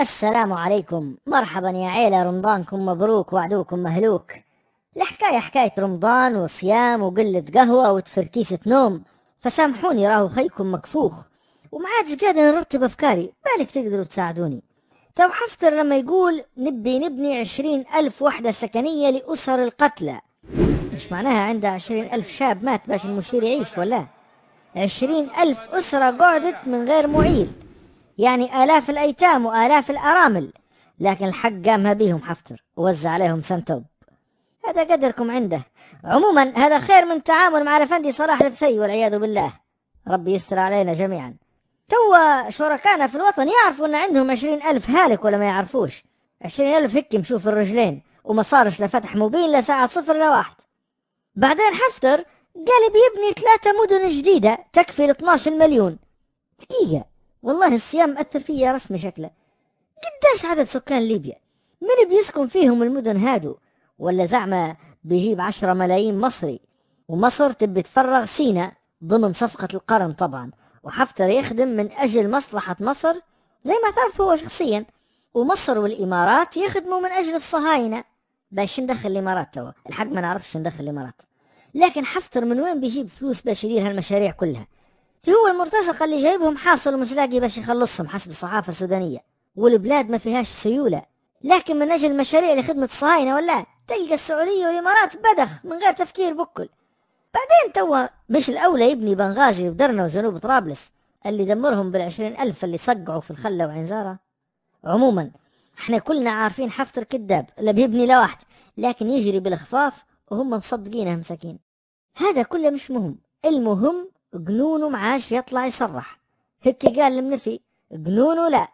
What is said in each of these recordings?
السلام عليكم مرحبا يا عيلة رمضانكم مبروك وعدوكم مهلوك الحكاية حكاية رمضان وصيام وقلة قهوة وتفركيسة نوم فسامحوني راهو خيكم مكفوخ وما عادش قادر نرتب أفكاري بالك تقدروا تساعدوني تو حفتر لما يقول نبي نبني عشرين ألف وحدة سكنية لأسر القتلى مش معناها عنده عشرين ألف شاب مات باش المشير يعيش ولا عشرين ألف أسرة قعدت من غير معيل يعني آلاف الأيتام وآلاف الأرامل لكن الحق قامها بيهم حفتر ووزع عليهم سنتوب هذا قدركم عنده عموما هذا خير من تعامل مع الأفندي صلاح نفسي والعياذ بالله ربي يستر علينا جميعا توا شركائنا في الوطن يعرفوا أن عندهم عشرين ألف هالك ولا ما يعرفوش عشرين ألف هيك مشوف الرجلين وما صارش لا فتح مبين لا ساعة صفر لا واحد بعدين حفتر قال بيبني ثلاثة مدن جديدة تكفي ل 12 مليون دقيقة والله الصيام مأثر فيا رسمي شكله قداش عدد سكان ليبيا من بيسكن فيهم المدن هادو ولا زعما بيجيب عشرة ملايين مصري ومصر تبي تفرغ سينا ضمن صفقة القرن طبعا وحفتر يخدم من أجل مصلحة مصر زي ما تعرف هو شخصيا ومصر والإمارات يخدموا من أجل الصهاينة باش ندخل الإمارات توا الحق ما نعرفش ندخل الإمارات لكن حفتر من وين بيجيب فلوس باش يدير هالمشاريع كلها هو المرتزقة اللي جايبهم حاصل ومش لاقي باش يخلصهم حسب الصحافة السودانية والبلاد ما فيهاش سيولة لكن من أجل مشاريع لخدمة الصهاينة ولا تلقى السعودية والإمارات بدخ من غير تفكير بكل بعدين توا مش الأولى يبني بنغازي ودرنا وجنوب طرابلس اللي دمرهم بالعشرين ألف اللي صقعوا في الخلة وعنزارة عموما احنا كلنا عارفين حفتر كذاب اللي بيبني لوحد لكن يجري بالخفاف وهم مصدقينه مساكين هذا كله مش مهم المهم قلونه معاش يطلع يصرح هيك قال المنفي جنونو لا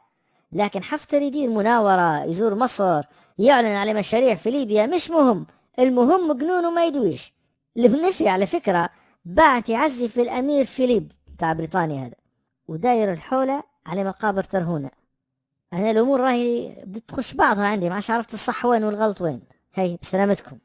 لكن حفتر يدير مناورة يزور مصر يعلن على مشاريع في ليبيا مش مهم المهم جنونو ما يدويش المنفي على فكرة بعت يعزي في الأمير فيليب تاع بريطانيا هذا وداير الحولة على مقابر ترهونة أنا الأمور راهي بدت تخش بعضها عندي ما عرفت الصح وين والغلط وين هاي بسلامتكم